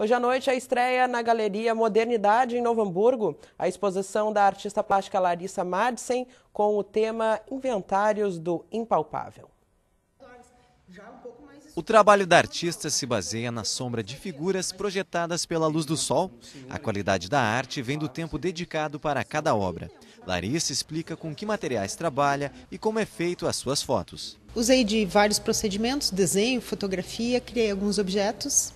Hoje à noite, a estreia na Galeria Modernidade, em Novo Hamburgo, a exposição da artista plástica Larissa Madsen com o tema Inventários do Impalpável. O trabalho da artista se baseia na sombra de figuras projetadas pela luz do sol. A qualidade da arte vem do tempo dedicado para cada obra. Larissa explica com que materiais trabalha e como é feito as suas fotos. Usei de vários procedimentos, desenho, fotografia, criei alguns objetos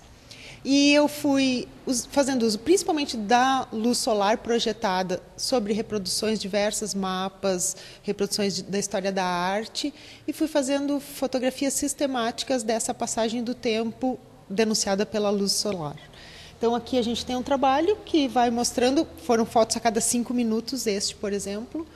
e eu fui fazendo uso principalmente da luz solar projetada sobre reproduções diversas, mapas, reproduções da história da arte, e fui fazendo fotografias sistemáticas dessa passagem do tempo denunciada pela luz solar. Então aqui a gente tem um trabalho que vai mostrando, foram fotos a cada cinco minutos, este, por exemplo,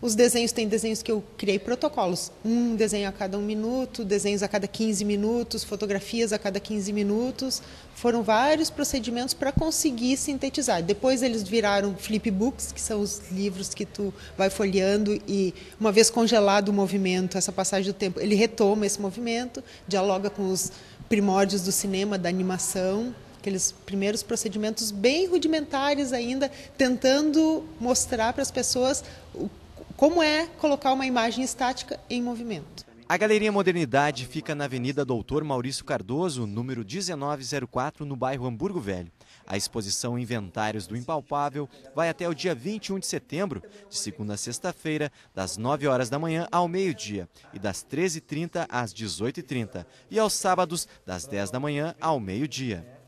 os desenhos têm desenhos que eu criei protocolos. Um desenho a cada um minuto, desenhos a cada 15 minutos, fotografias a cada 15 minutos. Foram vários procedimentos para conseguir sintetizar. Depois eles viraram flipbooks, que são os livros que tu vai folheando e uma vez congelado o movimento, essa passagem do tempo, ele retoma esse movimento, dialoga com os primórdios do cinema, da animação aqueles primeiros procedimentos bem rudimentares ainda, tentando mostrar para as pessoas o como é colocar uma imagem estática em movimento. A Galeria Modernidade fica na Avenida Doutor Maurício Cardoso, número 1904, no bairro Hamburgo Velho. A exposição Inventários do Impalpável vai até o dia 21 de setembro, de segunda a sexta-feira, das 9 horas da manhã ao meio-dia e das 13h30 às 18h30, e aos sábados, das 10 da manhã ao meio-dia.